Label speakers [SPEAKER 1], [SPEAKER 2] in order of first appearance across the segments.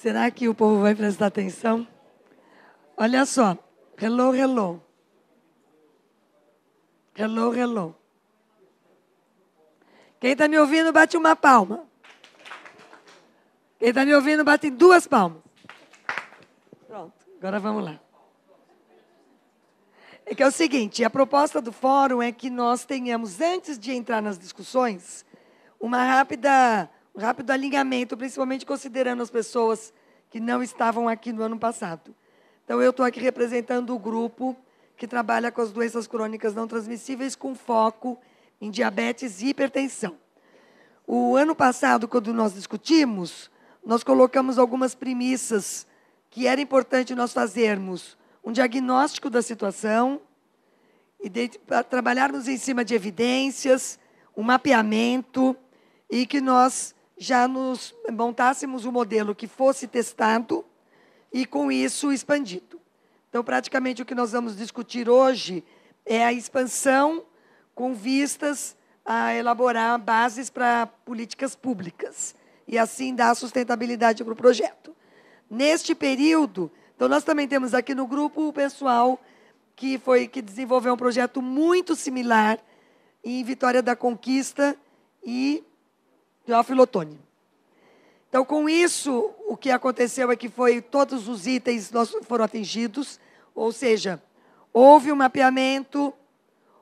[SPEAKER 1] Será que o povo vai prestar atenção? Olha só. Hello, hello. Hello, hello. Quem está me ouvindo, bate uma palma. Quem está me ouvindo, bate duas palmas. Pronto, agora vamos lá. É que é o seguinte, a proposta do fórum é que nós tenhamos, antes de entrar nas discussões, uma rápida, um rápido alinhamento, principalmente considerando as pessoas que não estavam aqui no ano passado. Então, eu estou aqui representando o grupo que trabalha com as doenças crônicas não transmissíveis, com foco em diabetes e hipertensão. O ano passado, quando nós discutimos, nós colocamos algumas premissas que era importante nós fazermos um diagnóstico da situação e de, trabalharmos em cima de evidências, um mapeamento e que nós já nos montássemos um modelo que fosse testado e com isso expandido. Então, praticamente o que nós vamos discutir hoje é a expansão com vistas a elaborar bases para políticas públicas e assim dar sustentabilidade para o projeto. Neste período, então nós também temos aqui no grupo o pessoal que foi que desenvolveu um projeto muito similar em Vitória da Conquista e Teófilo Então, com isso, o que aconteceu é que foi todos os itens foram atingidos, ou seja, houve um mapeamento,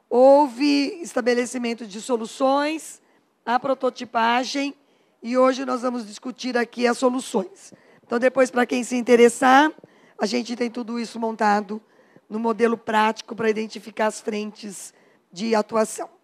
[SPEAKER 1] houve estabelecimento de soluções, a prototipagem, e hoje nós vamos discutir aqui as soluções. Então, depois, para quem se interessar, a gente tem tudo isso montado no modelo prático para identificar as frentes de atuação.